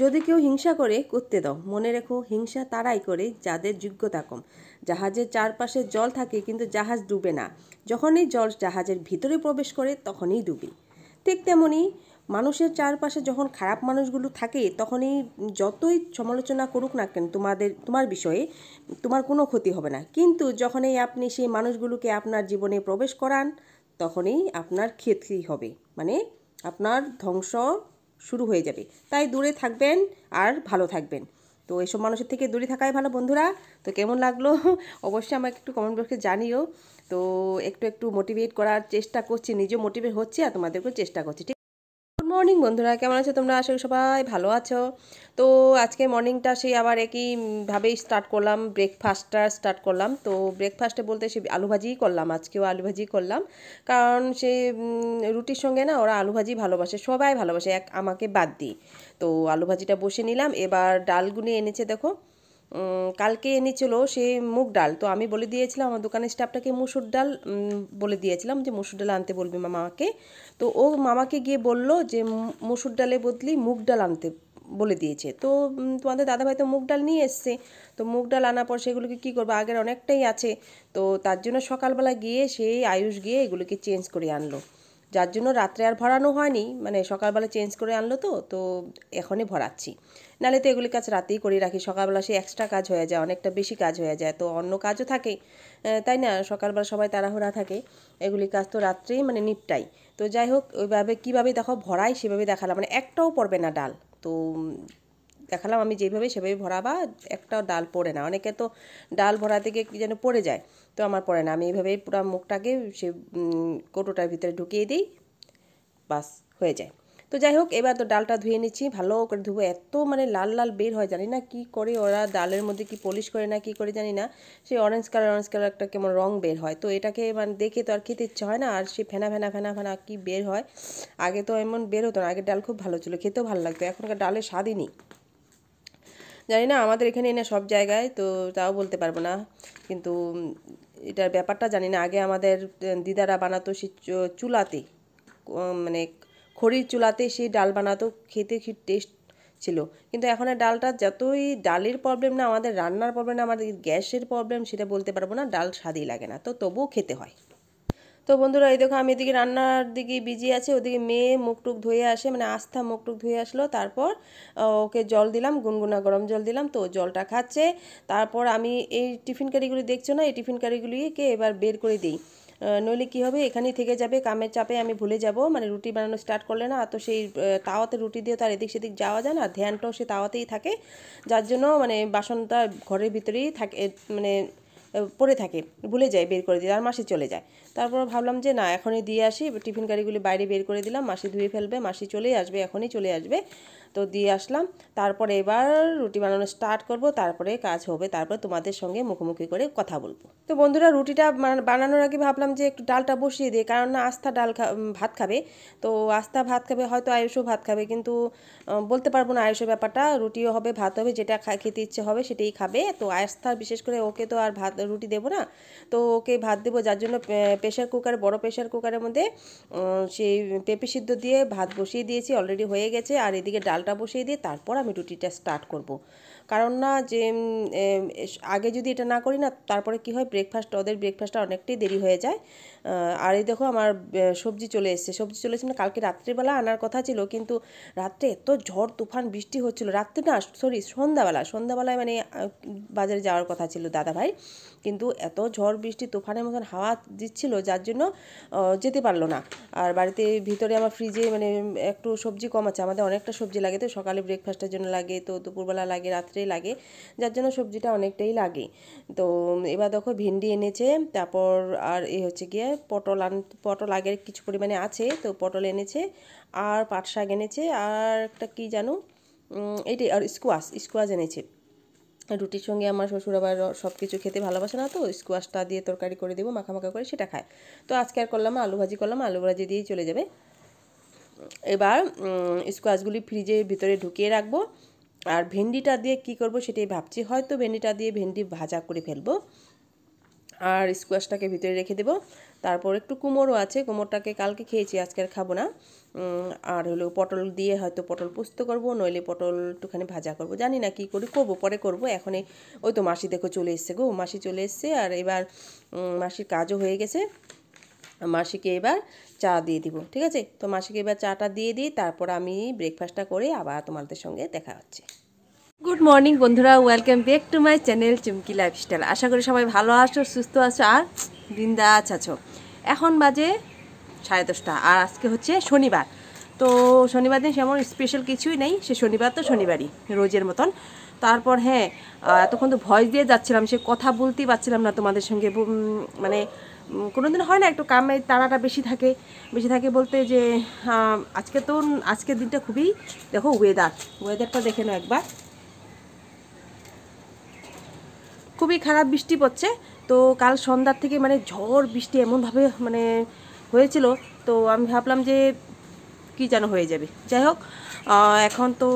যদি কেউ হিংসা করে করতে দাও মনে রেখো হিংসা তারাই করে যাদের যোগ্যতা কম জাহাজের চারপাশে জল থাকে কিন্তু জাহাজ ডুবে না যখনই জল জাহাজের ভিতরে প্রবেশ করে তখনই ডুবে ঠিক তেমনই মানুষের চারপাশে যখন খারাপ মানুষগুলো থাকে তখনই যতই সমালোচনা করুক না কেন তোমাদের তোমার বিষয়ে তোমার কোনো ক্ষতি হবে না কিন্তু যখনই আপনি সেই মানুষগুলোকে আপনার জীবনে প্রবেশ করান তখনই আপনার ক্ষতি হবে মানে আপনার ধ্বংস শুরু হয়ে যাবে তাই দূরে থাকবেন আর ভালো থাকবেন তো এসব মানুষের থেকে দূরে থাকাই ভালো বন্ধুরা তো কেমন লাগলো অবশ্যই আমাকে একটু কমেন্ট বক্সে জানিও তো একটু একটু মোটিভেট করার চেষ্টা করছি নিজেও মোটিভেট হচ্ছে আর তোমাদেরকেও চেষ্টা করছি মর্নিং বন্ধুরা কেমন আছো তোমরা আসলে সবাই ভালো আছো তো আজকে মর্নিংটা সেই আবার একইভাবেই স্টার্ট করলাম ব্রেকফাস্টটা স্টার্ট করলাম তো ব্রেকফাস্টে বলতে সে আলু ভাজিই করলাম আজকেও আলু ভাজি করলাম কারণ সে রুটির সঙ্গে না ওরা আলু ভাজি ভালোবাসে সবাই ভালোবাসে এক আমাকে বাদ দিই তো আলু ভাজিটা বসে নিলাম এবার ডালগুলি এনেছে দেখো কালকে এনেছিল সে মুগ ডাল তো আমি বলে দিয়েছিলাম আমার দোকানের স্টাফটাকে মুসুর ডাল বলে দিয়েছিলাম যে মুসুর ডাল আনতে বলবি মামাকে তো ও মামাকে গিয়ে বলল যে মুসুর ডালে বদলি মুগ ডাল আনতে বলে দিয়েছে তো তোমাদের দাদাভাই তো মুগ ডাল নিয়ে এসছে তো মুগ ডাল আনার পর সেগুলোকে কী করবো আগের অনেকটাই আছে তো তার জন্য সকালবেলা গিয়ে সেই আয়ুষ গিয়ে এগুলোকে চেঞ্জ করে আনলো যার জন্য রাত্রে আর ভরানো হয়নি মানে সকালবেলা চেঞ্জ করে আনলো তো তো এখনই ভরাচ্ছি নাহলে তো এগুলি কাজ রাতেই করে রাখি সকালবেলা সেই এক্সট্রা কাজ হয়ে যায় অনেকটা বেশি কাজ হয়ে যায় তো অন্য কাজও থাকে তাই না সকালবেলা সবাই তাড়াহুড়া থাকে এগুলি কাজ তো রাত্রেই মানে নিপটাই তো যাই হোক ওইভাবে কীভাবে দেখো ভরাই সেভাবে দেখালাম মানে একটাও পড়বে না ডাল তো দেখালাম আমি যেভাবে সেভাবে ভরাবা একটাও ডাল পড়ে না অনেকে তো ডাল ভরা থেকে কী যেন পড়ে যায় তো আমার পড়ে না আমি এইভাবেই পুরো মুখটাকে সে কোটোটার ভিতরে ঢুকিয়ে দিই বাস হয়ে যায় তো যাই হোক এবার তো ডালটা ধুয়ে নিচ্ছি ভালো করে ধুবো এত মানে লাল লাল বের হয় জানি না কি করে ওরা ডালের মধ্যে কি পলিশ করে না কি করে জানি না সেই অরেঞ্জ কালার অরেঞ্জ কালার একটা কেমন রং বের হয় তো এটাকে মানে দেখে তো আর খেতে ইচ্ছে হয় না আর সে ফেনা ফেনা ফেনা ফেনা কি বের হয় আগে তো এমন বের হতো না আগে ডাল খুব ভালো ছিল খেতেও ভালো লাগতো এখনকার ডালের স্বাদই নেই জানি না আমাদের এখানে এনে সব জায়গায় তো তাও বলতে পারবো না কিন্তু এটার ব্যাপারটা জানি না আগে আমাদের দিদারা বানাতো সে চুলাতে মানে খড়ির চুলাতে সেই ডাল বানাতো খেতে টেস্ট ছিল কিন্তু এখন ডালটা যতই ডালের প্রবলেম না আমাদের রান্নার প্রবলেম না আমাদের গ্যাসের প্রবলেম সেটা বলতে পারবো না ডাল স্বাদই লাগে না তো তবুও খেতে হয় তো বন্ধুরা এই দেখো আমি এদিকে রান্নার দিকে বিজি আছে ওদিকে মেয়ে মুখটুক ধুয়ে আসে মানে আস্থা মুখটুক ধুয়ে আসলো তারপর ওকে জল দিলাম গুনগুনা গরম জল দিলাম তো জলটা খাচ্ছে তারপর আমি এই টিফিন কারিগুলি দেখছো না এই টিফিন কারিগুলিকে এবার বের করে দিই নইলে কি হবে এখানেই থেকে যাবে কামের চাপে আমি ভুলে যাব মানে রুটি বানানো স্টার্ট করলে না তো সেই তাওয়াতে রুটি দিয়ে তো আর এদিক সেদিক যাওয়া যায় না ধ্যানটাও সে তাওয়াতেই থাকে যার জন্য মানে বাসনটা ঘরের ভিতরেই থাকে মানে পড়ে থাকে ভুলে যায় বের করে দিয়ে আর মাসে চলে যায় তারপর ভাবলাম যে না এখনই দিয়ে আসি টিফিন গাড়িগুলি বাইরে বের করে দিলাম মাসি ধুয়ে ফেলবে মাসি চলেই আসবে এখনই চলে আসবে তো দিয়ে আসলাম তারপরে এবার রুটি বানানো স্টার্ট করব তারপরে কাজ হবে তারপর তোমাদের সঙ্গে মুখোমুখি করে কথা বলবো তো বন্ধুরা রুটিটা বানানোর আগে ভাবলাম যে একটু ডালটা বসিয়ে দিই কারণ না আস্থা ডাল ভাত খাবে তো আস্থা ভাত খাবে হয়তো আয়ুষও ভাত খাবে কিন্তু বলতে পারবো না আয়ুষের ব্যাপারটা রুটিও হবে ভাত হবে যেটা খেতে ইচ্ছে হবে সেটাই খাবে তো আস্থা বিশেষ করে ওকে তো আর ভাত রুটি দেবো না তো ওকে ভাত দেবো যার জন্য প্রেশার কুকার বড় প্রেশার কুকারের মধ্যে সেই পেঁপে সিদ্ধ দিয়ে ভাত বসিয়ে দিয়েছি অলরেডি হয়ে গেছে আর এদিকে ডালটা বসিয়ে দিয়ে তারপর আমি রুটিটা স্টার্ট করবো কারণ না যে আগে যদি এটা না করি না তারপরে কি হয় ব্রেকফাস্ট ওদের ব্রেকফাস্টটা অনেকটাই দেরি হয়ে যায় আর এই দেখো আমার সবজি চলে এসছে সবজি চলে এসছে মানে কালকে রাত্রিবেলা আনার কথা ছিল কিন্তু রাত্রে এত ঝড় তুফান বৃষ্টি হচ্ছিল রাত্রে না সরি সন্ধ্যাবেলা সন্ধ্যাবেলায় মানে বাজারে যাওয়ার কথা ছিল দাদা ভাই কিন্তু এত ঝড় বৃষ্টি তুফানের মতন হাওয়া দিচ্ছিল যার জন্য যেতে পারলো না আর বাড়িতে ভিতরে আমার ফ্রিজে মানে একটু সবজি কম আছে আমাদের অনেকটা সবজি লাগে তো সকালে ব্রেকফাস্টের জন্য লাগে তো দুপুরবেলা লাগে রাত্রে লাগে যার জন্য সবজিটা অনেকটাই লাগে তো এবার দেখো ভেন্ডি এনেছে তারপর আর এ হচ্ছে গিয়ে পটল আন পটল আগের কিছু পরিমাণে আছে তো পটল এনেছে আর পাট শাক এনেছে আর একটা কী জানো এটি আর স্কোয়াশ স্কোয়াশ এনেছে রুটির সঙ্গে আমার শ্বশুর আবার সব কিছু খেতে ভালোবাসে না তো স্কোয়াশটা দিয়ে তরকারি করে দেবো মাখামাখা করে সেটা খায় তো আজকে আর করলাম আলু ভাজি করলাম আলু ভাজি দিয়েই চলে যাবে এবার স্কোয়াশগুলি ফ্রিজের ভিতরে ঢুকিয়ে রাখবো আর ভেন্ডিটা দিয়ে কি করব সেটাই ভাবছি হয়তো ভেন্ডিটা দিয়ে ভেন্ডি ভাজা করে ফেলব আর স্কোয়াশটাকে ভিতরে রেখে দেব তারপর একটু কুমোরও আছে কুমোরটাকে কালকে খেয়েছি আজকে আর খাবো না আর হলো পটল দিয়ে হয়তো পটল পোস্ত করব নইলে পটল একটুখানি ভাজা করব জানি না কি করি করবো পরে করব এখন ওই তো মাসি দেখো চলে এসছে গো মাসি চলে এসছে আর এবার মাসির কাজও হয়ে গেছে মাসিকে এবার চা দিয়ে দিব ঠিক আছে তো মাসিকে এবার চাটা দিয়ে দিই তারপর আমি ব্রেকফাস্টটা করে আবার তোমাদের সঙ্গে দেখা হচ্ছে গুড মর্নিং বন্ধুরা welcome back to my channel Chumki lifestyle আশা করি সবাই ভালো আছো সুস্থ আছো আর বৃন্দাস আছো এখন বাজে সাড়ে দশটা আর আজকে হচ্ছে শনিবার তো শনিবার দিন সেমন স্পেশাল কিছুই নেই সে শনিবার তো শনিবারই রোজের মতন তারপর হ্যাঁ এতক্ষণ তো ভয়েস দিয়ে যাচ্ছিলাম সে কথা বলতেই পারছিলাম না তোমাদের সঙ্গে মানে কোনো দিন হয় না একটু কামে তাড়াটা বেশি থাকে বেশি থাকে বলতে যে আজকে তো আজকের দিনটা খুবই দেখো ওয়েদার ওয়েদারটা দেখে নাও একবার খুবই খারাপ বৃষ্টি পড়ছে তো কাল সন্ধ্যার থেকে মানে ঝড় বৃষ্টি এমনভাবে মানে হয়েছিল তো আমি ভাবলাম যে কি যেন হয়ে যাবে যাই হোক এখন তো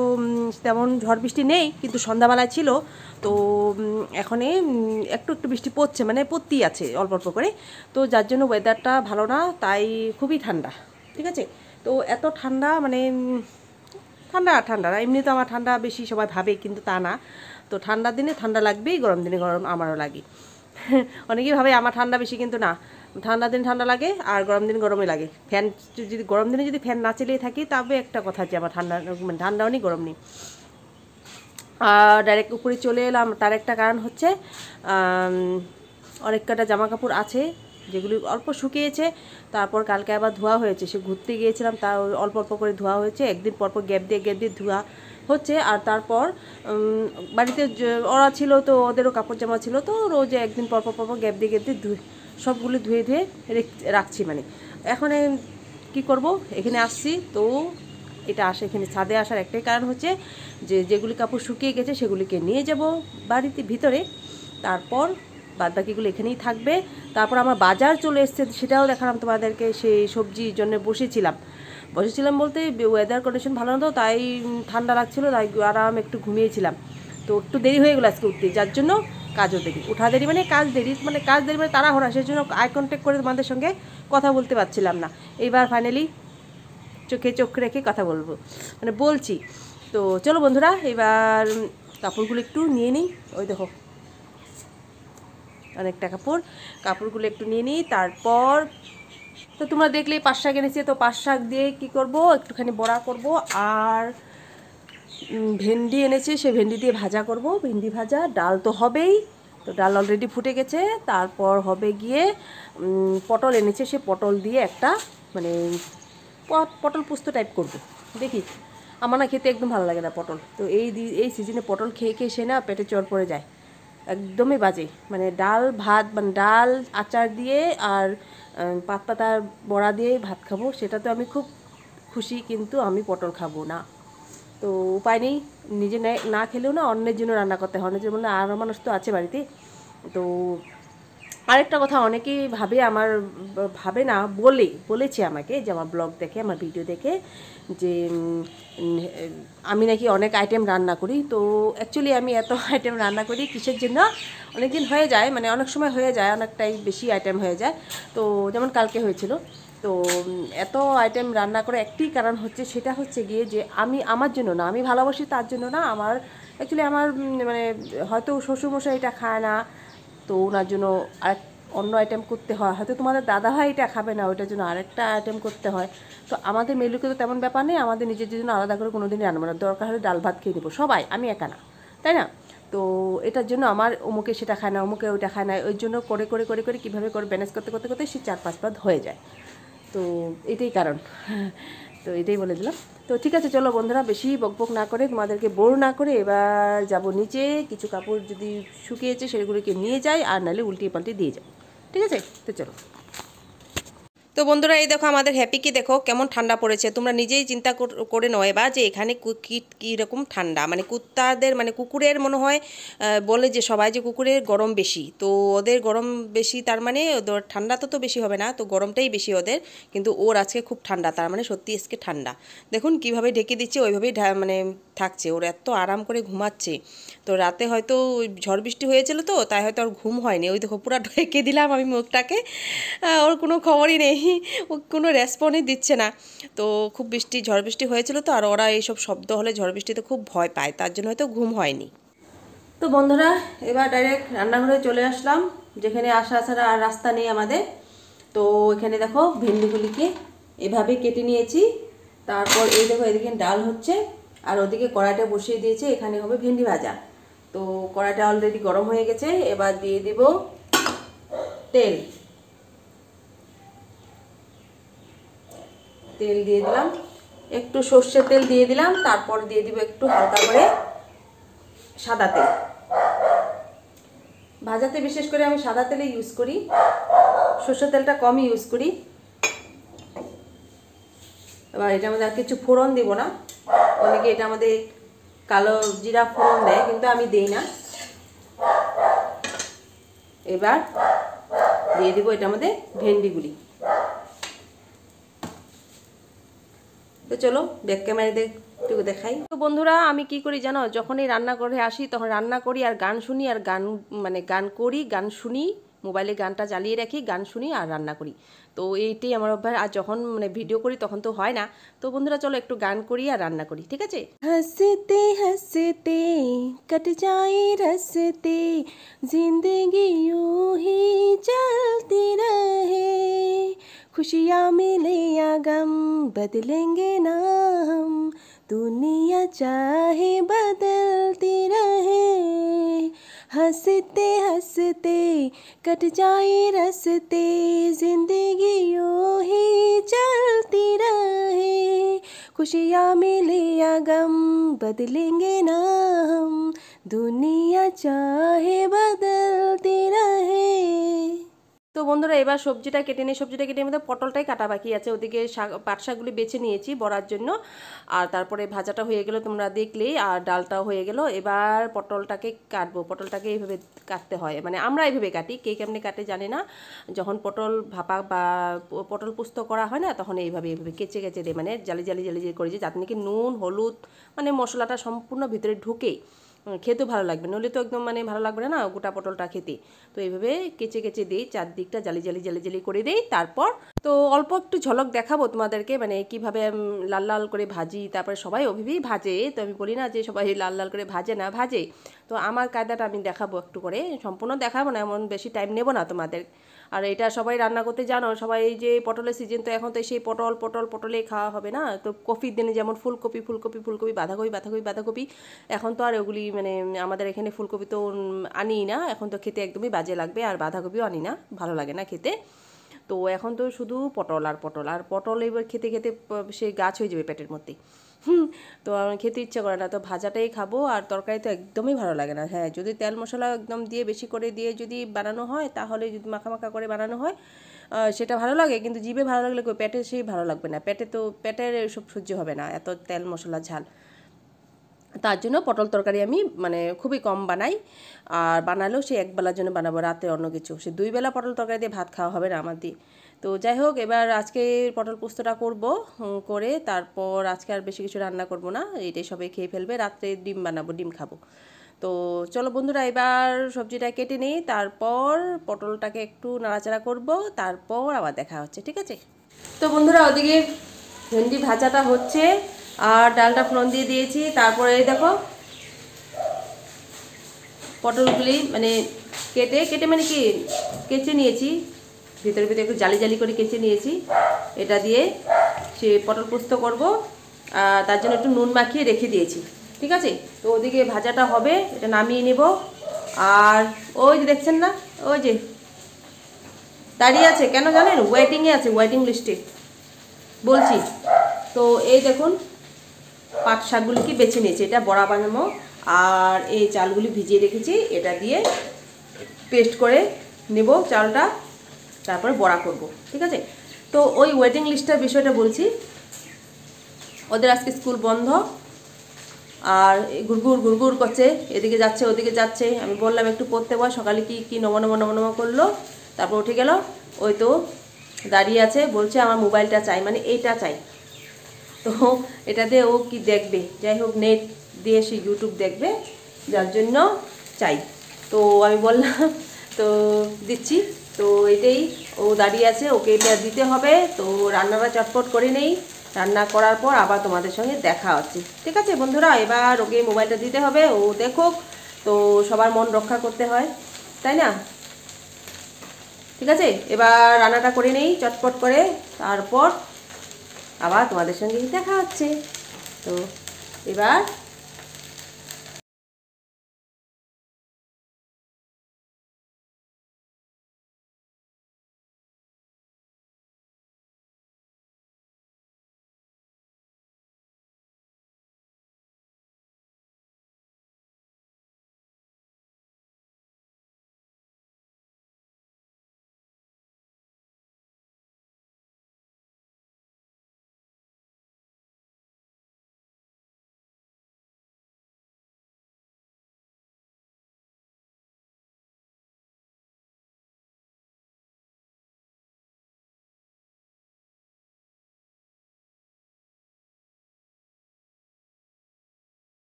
তেমন ঝড় বৃষ্টি নেই কিন্তু সন্ধ্যাবেলায় ছিল তো এখনই একটু একটু বৃষ্টি পড়ছে মানে পড়তেই আছে অল্প অল্প করে তো যার জন্য ওয়েদারটা ভালো না তাই খুবই ঠান্ডা ঠিক আছে তো এত ঠান্ডা মানে ঠান্ডা ঠান্ডা না এমনি তো আমার ঠান্ডা বেশি সবাই ভাবে কিন্তু তা না তো ঠান্ডার দিনে ঠান্ডা লাগবেই গরম দিনে গরম আমারও লাগে অনেকেই ভাবে আমার ঠান্ডা বেশি কিন্তু না ঠান্ডা দিন ঠান্ডা লাগে আর গরম দিন গরমে লাগে ফ্যান যদি গরম দিনে যদি ফ্যান না চালিয়ে থাকি তবে একটা কথা আছে আমার ঠান্ডা মানে ঠান্ডাও নেই গরম নেই আর ডাইরেক্ট উপরে চলে এলাম তার একটা কারণ হচ্ছে অনেক কটা জামা কাপড় আছে যেগুলি অল্প শুকিয়েছে তারপর কালকে আবার ধোয়া হয়েছে সে ঘুরতে গিয়েছিলাম তা অল্প অল্প করে ধোয়া হয়েছে একদিন পরপর গ্যাপ দিয়ে গ্যাপ দিয়ে ধোয়া হচ্ছে আর তারপর বাড়িতে ওরা ছিল তো ওদেরও কাপড় জামা ছিল তো রোজে একদিন পরপর পরপর গ্যাপ দিয়ে গ্যাপ দিয়ে সবগুলো ধুয়ে ধুয়ে রাখছি মানে এখন কি করব এখানে আসছি তো এটা আসে এখানে ছাদে আসার একটাই কারণ হচ্ছে যে যেগুলি কাপড় শুকিয়ে গেছে সেগুলিকে নিয়ে যাব বাড়িতে ভিতরে তারপর বাদ বাকিগুলো এখানেই থাকবে তারপর আমার বাজার চলে এসছে সেটাও দেখালাম তোমাদেরকে সেই সবজির জন্য বসেছিলাম বসেছিলাম বলতে ওয়েদার কন্ডিশন ভালো না তো তাই ঠান্ডা লাগছিলো তাই আরাম একটু ঘুমিয়েছিলাম তো একটু দেরি হয়ে গেলো আজকে উঠতে যার জন্য কাজও দেরি উঠা দেরি মানে কাজ দেরি মানে কাজ দেরি মানে তারা হরা সেই জন্য আই কন্ট্যাক্ট করে তোমাদের সঙ্গে কথা বলতে পারছিলাম না এইবার ফাইনালি চোখে চোখ রেখে কথা বলবো মানে বলছি তো চলো বন্ধুরা এবার কাপড়গুলো একটু নিয়ে নিই ওই দেখো অনেকটা কাপড় কাপড়গুলো একটু নিয়ে নিই তারপর তো তোমরা দেখলে পাঁচ শাক এনেছি তো পাঁচ শাক দিয়ে কি করব একটুখানি বড়া করব আর ভেন্ডি এনেছি সে ভেন্ডি দিয়ে ভাজা করব ভেন্ডি ভাজা ডাল তো হবেই তো ডাল অলরেডি ফুটে গেছে তারপর হবে গিয়ে পটল এনেছে সে পটল দিয়ে একটা মানে পটল পুস্ত টাইপ করব দেখি আমার না খেতে একদম ভালো লাগে না পটল তো এই এই সিজনে পটল খেয়ে খেয়ে সে না পেটে চর পড়ে যায় একদমই বাজে মানে ডাল ভাত মানে ডাল আচার দিয়ে আর পাত পাতার বড়া দিয়ে ভাত খাবো সেটা তো আমি খুব খুশি কিন্তু আমি পটল খাবো না তো উপায় নেই নিজে না খেলেও না অন্যের জন্য রান্না করতে হয় অন্যের জন্য আরও মানুষ তো আছে বাড়িতে তো আরেকটা কথা অনেকেই ভাবে আমার ভাবে না বলে বলেছে আমাকে যে আমার ব্লগ দেখে আমার ভিডিও দেখে যে আমি নাকি অনেক আইটেম রান্না করি তো অ্যাকচুয়ালি আমি এত আইটেম রান্না করি কিসের জন্য অনেক দিন হয়ে যায় মানে অনেক সময় হয়ে যায় অনেকটাই বেশি আইটেম হয়ে যায় তো যেমন কালকে হয়েছিল তো এত আইটেম রান্না করে একটি কারণ হচ্ছে সেটা হচ্ছে গিয়ে যে আমি আমার জন্য না আমি ভালোবাসি তার জন্য না আমার অ্যাকচুয়ালি আমার মানে হয়তো শ্বশুরমশাই এটা খায় না তো ওনার জন্য আর অন্য আইটেম করতে হয় হয়তো তোমাদের দাদা ভাই এটা খাবে না ওইটার জন্য আরেকটা আইটেম করতে হয় তো আমাদের মেলুকে তো তেমন ব্যাপার নেই আমাদের নিজের জন্য আলাদা করে কোনো দিন রান্না না দরকার হলে ডাল ভাত খেয়ে নেবো সবাই আমি একা না তাই না তো এটার জন্য আমার অমুকে সেটা খায় না অমুকে ওইটা খায় না ওই জন্য করে করে করে করে কীভাবে করে ব্যানেজ করতে করতে করতে সে চার পাঁচ পাত হয়ে যায় তো এটাই কারণ তো এটাই বলে দিলাম তো ঠিক আছে চলো বন্ধুরা বেশি বকবক না করে তোমাদেরকে বোর না করে এবার যাব নিচে কিছু কাপড় যদি শুকিয়েছে সেগুলোকে নিয়ে যাই আর নাহলে উল্টিয়ে পাল্টে দিয়ে যাই ঠিক আছে তো চলো তো বন্ধুরা এই দেখো আমাদের হ্যাপি কি দেখো কেমন ঠান্ডা পড়েছে তোমরা নিজেই চিন্তা করে নয় বা যে এখানে কী রকম ঠান্ডা মানে কুত্তাদের মানে কুকুরের মনে হয় বলে যে সবাই যে কুকুরের গরম বেশি তো ওদের গরম বেশি তার মানে ওদের ঠান্ডা তো তো বেশি হবে না তো গরমটাই বেশি ওদের কিন্তু ওর আজকে খুব ঠান্ডা তার মানে সত্যি আজকে ঠান্ডা দেখুন কিভাবে ঢেকে দিচ্ছে ওইভাবেই মানে থাকছে ওর এত আরাম করে ঘুমাচ্ছে তো রাতে হয়তো ঝড় বৃষ্টি হয়েছিল তো তাই হয়তো আর ঘুম হয়নি ওই দেখো পুরা ঢেকে দিলাম আমি মুখটাকে ওর কোনো খবরই নেই ও কোনো রেসপন্সই দিচ্ছে না তো খুব বৃষ্টি ঝড় বৃষ্টি হয়েছিল তো আর ওরা এইসব শব্দ হলে ঝড় বৃষ্টিতে খুব ভয় পায় তার জন্য হয়তো ঘুম হয়নি তো বন্ধুরা এবার ডাইরেক্ট রান্নাঘরে চলে আসলাম যেখানে আসা আসার আর রাস্তা নেই আমাদের তো এখানে দেখো ভেন্ডিগুলিকে এভাবে কেটে নিয়েছি তারপর এই দেখো এদিকে ডাল হচ্ছে আর ওদিকে কড়াইটা বসিয়ে দিয়েছে এখানে হবে ভেন্ডি ভাজা তো কড়াইটা অলরেডি গরম হয়ে গেছে এবার দিয়ে দিব তেল তেল দিয়ে দিলাম একটু সর্ষের তেল দিয়ে দিলাম তারপর দিয়ে দিব একটু হালকা করে সাদা তেল ভাজাতে বিশেষ করে আমি সাদা তেলে ইউজ করি সর্ষের তেলটা কমই ইউজ করি এবার এটা আমাদের আর কিছু ফোড়ন দেব না অনেকে এটা আমাদের কালো জিরা ফোড়ন দেয় কিন্তু আমি দেই না এবার দিয়ে দিব এটা আমাদের ভেন্ডিগুলি তো চলো ব্যাক ক্যামেরাতে একটু দেখাই তো বন্ধুরা আমি কি করি জানো যখনই রান্না করে আসি তখন রান্না করি আর গান শুনি আর গান মানে গান করি গান শুনি মোবাইলে গানটা চালিয়ে রাখি গান শুনি আর রান্না করি তো এইটাই আমার অভ্যাস আর যখন মানে ভিডিও করি তখন তো হয় না তো বন্ধুরা চলো একটু গান করি আর রান্না করি ঠিক আছে হাসতে হাসতে কট যায় রসতে জিন্দগি ইউহি চলতে রহে খুশিয়া মিলে बदलेंगे ना हम दुनिया चाहे बदलती रहे हंसते हंसते कट जाए रसते जिंदगी यो ही चलती रहे खुशियाँ मिले या गम बदलेंगे ना हम दुनिया चाहे बदलती रहे তো বন্ধুরা এবার সবজিটা কেটে নিয়ে সবজিটা কেটে মধ্যে পটলটাই কাটা বাকি আছে ওদিকে শাক পাট শাকগুলি বেছে নিয়েছি বড়ার জন্য আর তারপরে ভাজাটা হয়ে গেল তোমরা দেখলেই আর ডালটাও হয়ে গেল এবার পটলটাকে কাটবো পটলটাকে এইভাবে কাটতে হয় মানে আমরা এইভাবে কাটি কে কেমনি কাটে জানি না যখন পটল ভাপা বা পটল পুস্ত করা হয় না তখন এইভাবে এইভাবে কেচে কেচে দেয় মানে জালি জালি জালি জালি করে যে যাতে নাকি নুন হলুদ মানে মশলাটা সম্পূর্ণ ভিতরে ঢুকেই খেতেও ভালো লাগবে নইলে তো একদম মানে ভালো লাগবে না গোটা পটলটা খেতে তো এইভাবে কেচে কেচে দিই চারদিকটা জালি জালি জালি জালি করে দিই তারপর তো অল্প একটু ঝলক দেখাবো তোমাদেরকে মানে কিভাবে লাল লাল করে ভাজি তারপরে সবাই অভিবি ভাজে তো আমি বলি না যে সবাই লাল লাল করে ভাজে না ভাজে তো আমার কায়দাটা আমি দেখাবো একটু করে সম্পূর্ণ দেখাবো না এমন বেশি টাইম নেব না তোমাদের আর এটা সবাই রান্না করতে জানো সবাই যে পটলের সিজন তো এখন তো সেই পটল পটল পটলেই খাওয়া হবে না তো কফির দিনে যেমন ফুলকপি ফুলকপি ফুলকপি বাঁধাকপি বাঁধাকপি বাঁধাকপি এখন তো আর ওগুলি মানে আমাদের এখানে ফুলকপি তো আনি না এখন তো খেতে একদমই বাজে লাগবে আর বাঁধাকপিও আনি না ভালো লাগে না খেতে তো এখন তো শুধু পটল আর পটল আর পটল এবার খেতে খেতে সে গাছ হয়ে যাবে পেটের মধ্যে হুম তো আমার খেতে ইচ্ছা করে না তো ভাজাটাই খাবো আর তরকারি তো একদমই ভালো লাগে না হ্যাঁ যদি তেল মশলা একদম দিয়ে বেশি করে দিয়ে যদি বানানো হয় তাহলে যদি মাখা মাখা করে বানানো হয় সেটা ভালো লাগে কিন্তু জিভে ভালো লাগলে পেটে সেই ভালো লাগবে না পেটে তো পেটের সব সহ্য হবে না এত তেল মশলা ঝাল তার জন্য পটল তরকারি আমি মানে খুবই কম বানাই আর বানালেও সে একবেলার জন্য বানাবো রাতে অন্য কিছু সে দুই বেলা পটল তরকারি দিয়ে ভাত খাওয়া হবে না আমার দিয়ে তো যাই হোক এবার আজকে পটল পোস্তটা করব করে তারপর আজকে আর বেশি কিছু রান্না করব না এটাই সবাই খেয়ে ফেলবে রাত্রে ডিম বানাবো ডিম খাবো তো চলো বন্ধুরা এবার সবজিটা কেটে নিই তারপর পটলটাকে একটু নাড়াচাড়া করব তারপর আবার দেখা হচ্ছে ঠিক আছে তো বন্ধুরা ওদিকে ভেন্ডি ভাজাটা হচ্ছে আর ডালটা ফোড়ন দিয়ে দিয়েছি তারপরে দেখো পটলগুলি মানে কেটে কেটে মানে কি কেচে নিয়েছি ভিতরে ভিতরে একটু জালি জালি করে কেচে নিয়েছি এটা দিয়ে সে পটল পোস্ত করব তার জন্য একটু নুন মাখিয়ে রেখে দিয়েছি ঠিক আছে তো ওদিকে ভাজাটা হবে এটা নামিয়ে নেব আর ওই যে দেখছেন না ওই যে দাঁড়িয়ে আছে কেন জানেন ওয়েটিংয়ে আছে ওয়েটিং লিস্টে বলছি তো এই দেখুন পাট শাকগুলিকে বেছে নিয়েছি এটা বড়া বানাবো আর এই চালগুলি ভিজিয়ে রেখেছি এটা দিয়ে পেস্ট করে নেব চালটা তারপরে বড়া করব ঠিক আছে তো ওই ওয়েটিং লিস্টটার বিষয়টা বলছি ওদের আজকে স্কুল বন্ধ আর ঘুরঘুর ঘুরঘুর করছে এদিকে যাচ্ছে ওদিকে যাচ্ছে আমি বললাম একটু পড়তে বয় সকালে কি কী নম নম নম নম করলো তারপর উঠে গেল ওই তো দাঁড়িয়ে আছে বলছে আমার মোবাইলটা চাই মানে এইটা চাই তো এটা দিয়ে ও কি দেখবে যাই হোক নেট দিয়ে সে ইউটিউব দেখবে যার জন্য চাই তো আমি বললাম তো দিচ্ছি তো এটাই ও দাঁড়িয়ে আছে ওকে এটা দিতে হবে তো রান্নাটা চটপট করে নেই রান্না করার পর আবার তোমাদের সঙ্গে দেখা হচ্ছে ঠিক আছে বন্ধুরা এবার ওকে মোবাইলটা দিতে হবে ও দেখুক তো সবার মন রক্ষা করতে হয় তাই না ঠিক আছে এবার রান্নাটা করে নেই চটপট করে তারপর আবার তোমাদের সঙ্গে দেখা হচ্ছে তো এবার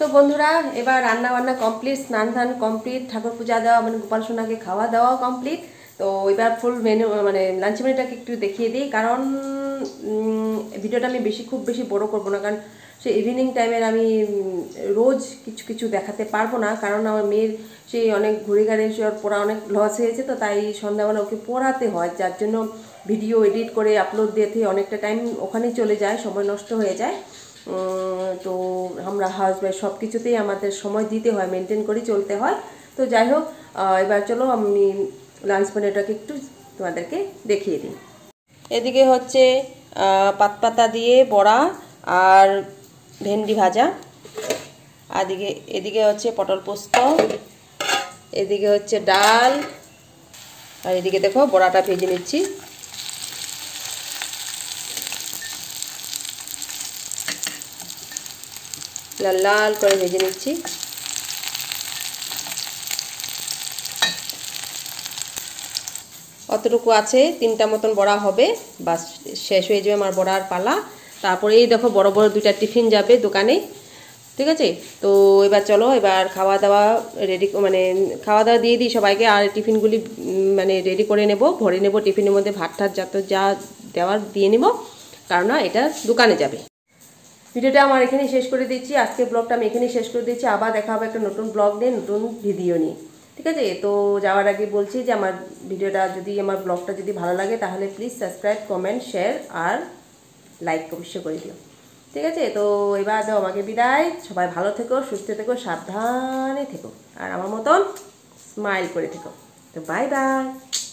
তো বন্ধুরা এবার রান্না বান্না কমপ্লিট স্নান ধান কমপ্লিট ঠাকুর পূজা দেওয়া মানে গোপাল সোনাকে খাওয়া দাওয়া কমপ্লিট তো এবার ফুল মেনু মানে লাঞ্চ মেনুটাকে একটু দেখিয়ে দিই কারণ ভিডিওটা আমি বেশি খুব বেশি বড় করব না কারণ সে ইভিনিং টাইমের আমি রোজ কিছু কিছু দেখাতে পারবো না কারণ আমার মেয়ের সেই অনেক ঘুরে ঘাড়ে সে পড়া অনেক লস হয়েছে তো তাই সন্ধ্যাবেলা ওকে পড়াতে হয় যার জন্য ভিডিও এডিট করে আপলোড দিয়েতে অনেকটা টাইম ওখানে চলে যায় সময় নষ্ট হয়ে যায় তো আমরা হাউস ওয়াইফ সব কিছুতেই আমাদের সময় দিতে হয় মেনটেন করে চলতে হয় তো যাই হোক এবার চলো আমি লাঞ্চ মেনুটাকে একটু তোমাদেরকে দেখিয়ে দিই এদিকে হচ্ছে পাতপাতা দিয়ে বড়া আর ভেন্ডি ভাজা আদিকে এদিকে হচ্ছে পটল পোস্ত এদিকে হচ্ছে ডাল আর এদিকে দেখো বড়াটা ভেজে নিচ্ছি লাল লাল করে ভেজে নিচ্ছি অতটুকু আছে তিনটা মতন বড়া হবে বাস শেষ হয়ে যাবে আমার বড়ার পালা তারপরে এই দেখো বড় বড় দুইটা টিফিন যাবে দোকানে ঠিক আছে তো এবার চলো এবার খাওয়া দাওয়া রেডি মানে খাওয়া দাওয়া দিয়ে দিই সবাইকে আর টিফিনগুলি মানে রেডি করে নেব ভরে নেব টিফিনের মধ্যে ভাত ঠাত যত যা দেওয়ার দিয়ে নেব কারণ এটা দোকানে যাবে ভিডিওটা আমার এখানে শেষ করে দিচ্ছি আজকে ব্লগটা আমি এখানে শেষ করে দিচ্ছি আবার দেখা হবে একটা নতুন ব্লগ নিয়ে নতুন ভিডিও নিয়ে ঠিক আছে তো যাওয়ার আগে বলছি যে আমার ভিডিওটা যদি আমার ব্লগটা যদি ভালো লাগে তাহলে প্লিজ সাবস্ক্রাইব কমেন্ট শেয়ার আর লাইক অবশ্যই করে দিও ঠিক আছে তো এবার দাও আমাকে বিদায় সবাই ভালো থেকো সুস্থ থেকো সাবধানে থেকো আর আমার মতন স্মাইল করে থেকো তো বাই বাই